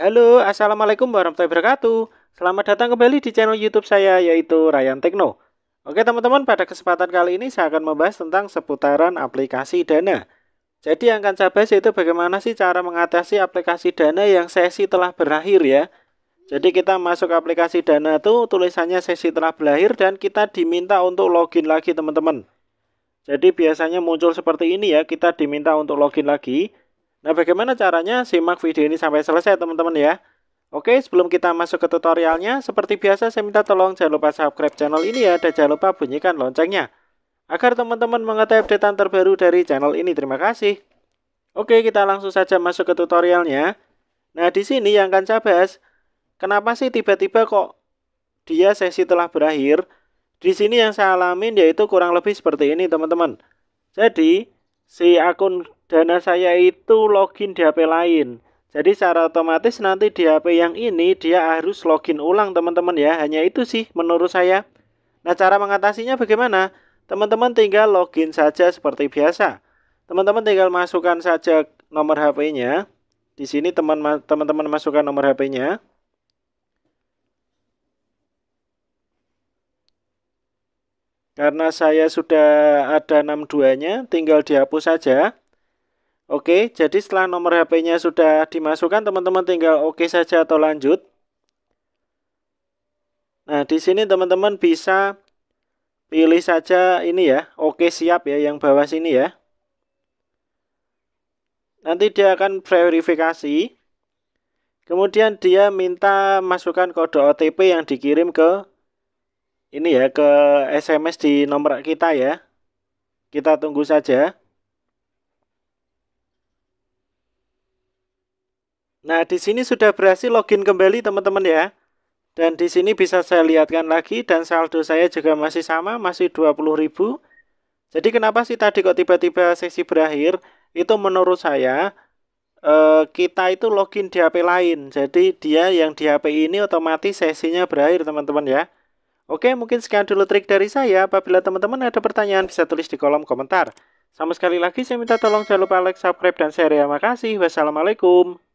Halo, Assalamualaikum warahmatullahi wabarakatuh. Selamat datang kembali di channel YouTube saya, yaitu Ryan Tekno. Oke teman-teman, pada kesempatan kali ini saya akan membahas tentang seputaran aplikasi Dana. Jadi yang akan saya bahas itu bagaimana sih cara mengatasi aplikasi Dana yang sesi telah berakhir ya. Jadi kita masuk aplikasi Dana tuh tulisannya sesi telah berakhir dan kita diminta untuk login lagi teman-teman. Jadi biasanya muncul seperti ini ya, kita diminta untuk login lagi. Nah, bagaimana caranya? Simak video ini sampai selesai, teman-teman ya. Oke, sebelum kita masuk ke tutorialnya, seperti biasa saya minta tolong jangan lupa subscribe channel ini ya, dan jangan lupa bunyikan loncengnya. Agar teman-teman mengetahui update terbaru dari channel ini, terima kasih. Oke, kita langsung saja masuk ke tutorialnya. Nah, di sini yang akan saya bahas, kenapa sih tiba-tiba kok dia sesi telah berakhir? Di sini yang saya alamin yaitu kurang lebih seperti ini, teman-teman. Jadi, si akun dana saya itu login di HP lain. Jadi secara otomatis nanti di HP yang ini dia harus login ulang teman-teman ya. Hanya itu sih menurut saya. Nah cara mengatasinya bagaimana? Teman-teman tinggal login saja seperti biasa. Teman-teman tinggal masukkan saja nomor HP-nya. Di sini teman-teman masukkan nomor HP-nya. Karena saya sudah ada 62-nya, tinggal dihapus saja. Oke, jadi setelah nomor HP-nya sudah dimasukkan, teman-teman tinggal oke saja atau lanjut. Nah, di sini teman-teman bisa pilih saja ini ya, oke siap ya yang bawah sini ya. Nanti dia akan verifikasi. Kemudian dia minta masukkan kode OTP yang dikirim ke ini ya, ke SMS di nomor kita ya. Kita tunggu saja. Nah, di sini sudah berhasil login kembali teman-teman ya. Dan di sini bisa saya lihatkan lagi dan saldo saya juga masih sama, masih 20.000. Jadi kenapa sih tadi kok tiba-tiba sesi berakhir? Itu menurut saya eh, kita itu login di HP lain. Jadi dia yang di HP ini otomatis sesinya berakhir teman-teman ya. Oke, mungkin sekian dulu trik dari saya. Apabila teman-teman ada pertanyaan bisa tulis di kolom komentar. Sama sekali lagi saya minta tolong jangan lupa like, subscribe, dan share ya. Makasih. Wassalamualaikum.